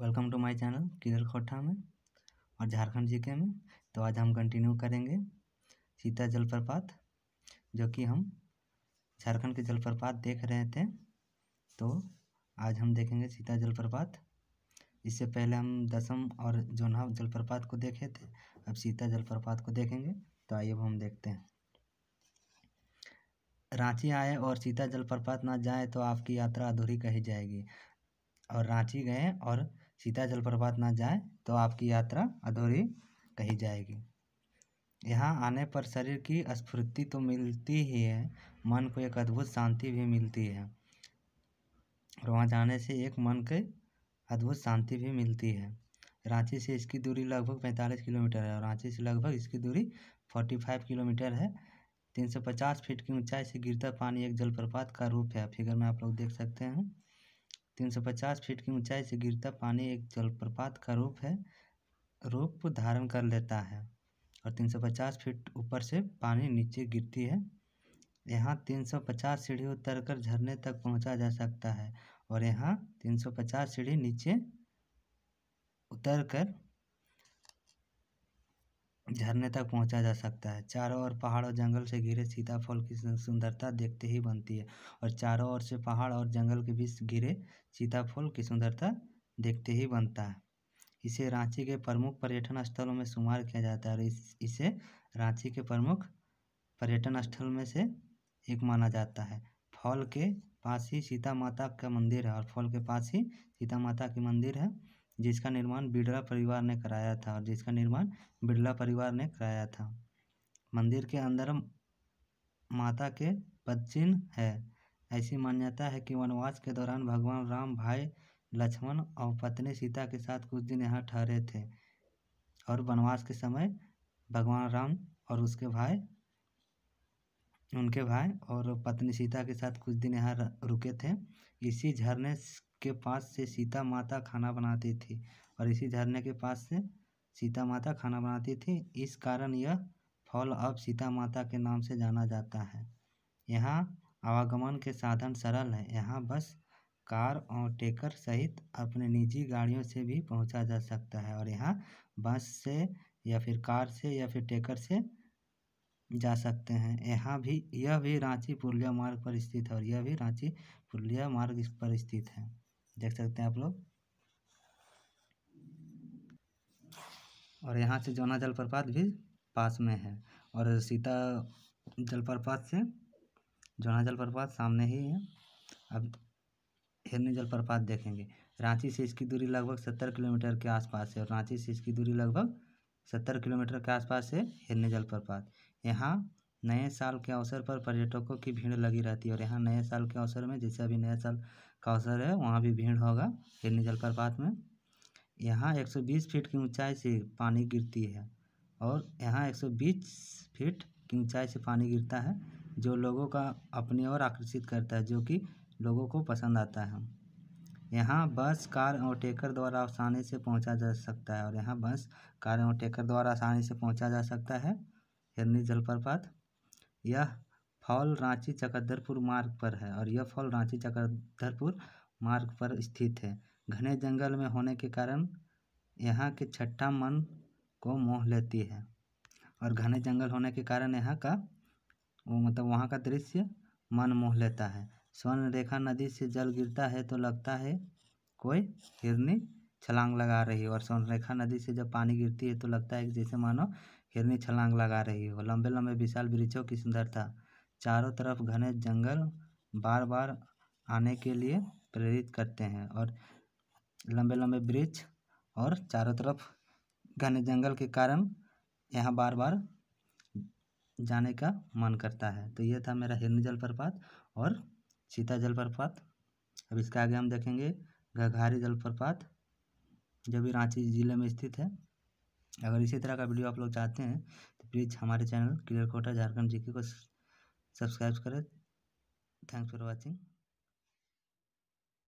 welcome to my channel किरल खोटा में और झारखंड जीके में तो आज हम कंटिन्यू करेंगे सीता जलप्रपात जो कि हम झारखंड के जलप्रपात देख रहे थे तो आज हम देखेंगे सीता जलप्रपात इससे पहले हम दसम और जोनहा जलप्रपात को देखे थे अब सीता जलप्रपात को देखेंगे तो आइए अब हम देखते हैं रांची आए और सीता जलप्रपात ना जाए तो आपकी यात्रा अधूरी कही जाएगी और रांची गए और सीता जलप्रपात ना जाए तो आपकी यात्रा अधूरी कही जाएगी यहाँ आने पर शरीर की स्फूर्ति तो मिलती ही है मन को एक अद्भुत शांति भी मिलती है और वहाँ जाने से एक मन के अद्भुत शांति भी मिलती है रांची से इसकी दूरी लगभग पैंतालीस किलोमीटर है और रांची से लगभग इसकी दूरी फोर्टी फाइव किलोमीटर है तीन सौ पचास फीट की ऊंचाई से गिरता पानी एक जलप्रपात का रूप है फिगर में आप लोग देख सकते हैं तीन सौ पचास फीट की ऊंचाई से गिरता पानी एक जलप्रपात का रूप है रूप धारण कर लेता है और तीन सौ पचास फीट ऊपर से पानी नीचे गिरती है यहाँ तीन सौ पचास सीढ़ी उतर कर झरने तक पहुँचा जा सकता है और यहाँ तीन सौ पचास सीढ़ी नीचे उतर कर झरने तक पहुंचा जा सकता है चारों ओर पहाड़ और जंगल से घिरे सीताफल की सुंदरता देखते ही बनती है और चारों ओर से पहाड़ और जंगल के बीच घिरे सीताफल की सुंदरता देखते ही बनता है इसे रांची के प्रमुख पर्यटन स्थलों में शुमार किया जाता है और इस इसे रांची के प्रमुख पर्यटन स्थल में से एक माना जाता है फॉल के पास ही सीता माता का मंदिर है और फॉल के पास ही सीता माता की मंदिर है जिसका निर्माण बिड़ला परिवार ने कराया था और जिसका निर्माण बिड़ला परिवार ने कराया था मंदिर के अंदर माता के पदचिन्ह है ऐसी मान्यता है कि वनवास के दौरान भगवान राम भाई लक्ष्मण और पत्नी सीता के साथ कुछ दिन यहाँ ठहरे थे और वनवास के समय भगवान राम और उसके भाई उनके भाई और पत्नी सीता के साथ कुछ दिन यहाँ रुके थे इसी झरने के पास से सीता माता खाना बनाती थी और इसी झरने के पास से सीता माता खाना बनाती थी इस कारण यह फॉल अब सीता माता के नाम से जाना जाता है यहाँ आवागमन के साधन सरल हैं यहाँ बस कार और टेकर सहित अपने निजी गाड़ियों से भी पहुंचा जा सकता है और यहाँ बस से या फिर कार से या फिर टेकर से जा सकते हैं यहाँ भी यह भी रांची पुरलिया मार्ग पर स्थित है और यह भी रांची पुरलिया मार्ग पर स्थित है देख सकते हैं आप लोग और यहाँ से जोना जलप्रपात भी पास में है और सीता जलप्रपात से जोना जलप्रपात सामने ही है अब हिरनी जलप्रपात देखेंगे रांची से इसकी दूरी लगभग सत्तर किलोमीटर के आसपास है और रांची से इसकी दूरी लगभग सत्तर किलोमीटर के आसपास है हिरनी जलप्रपात यहाँ नए साल के अवसर पर पर्यटकों की भीड़ लगी रहती है और यहाँ नए साल के अवसर में जैसे अभी नया साल कौसर है वहाँ भी भीड़ होगा हिरनी जलप्रपात में यहाँ 120 फीट की ऊंचाई से पानी गिरती है और यहाँ 120 फीट की ऊंचाई से पानी गिरता है जो लोगों का अपनी ओर आकर्षित करता है जो कि लोगों को पसंद आता है यहाँ बस कार और टेकर द्वारा आसानी से पहुँचा जा सकता है और यहाँ बस कार और टेकर द्वारा आसानी से पहुँचा जा सकता है हिरनी जलप्रपात यह फॉल रांची चकदरपुर मार्ग पर है और यह फॉल रांची चकदरपुर मार्ग पर स्थित है घने जंगल में होने के कारण यहाँ के छठा मन को मोह लेती है और घने जंगल होने के कारण यहाँ का वो मतलब वहाँ का दृश्य मन मोह लेता है स्वर्ण रेखा नदी से जल गिरता है तो लगता है कोई हिरनी छलांग लगा रही हो और स्वर्णरेखा नदी से जब पानी गिरती है तो लगता है कि जैसे मानो हिरनी छलांग लगा रही हो लंबे लंबे विशाल वृक्षों की सुंदरता चारों तरफ घने जंगल बार बार आने के लिए प्रेरित करते हैं और लंबे लंबे ब्रिज और चारों तरफ घने जंगल के कारण यहाँ बार बार जाने का मन करता है तो यह था मेरा हिरन जलप्रपात और सीता जलप्रपात अब इसके आगे हम देखेंगे घघारी जलप्रपात जो भी रांची ज़िले में स्थित है अगर इसी तरह का वीडियो आप लोग चाहते हैं तो प्लीज़ हमारे चैनल क्लियर कोटा झारखंड जी को सब्सक्राइब करें थैंक्स फॉर वाचिंग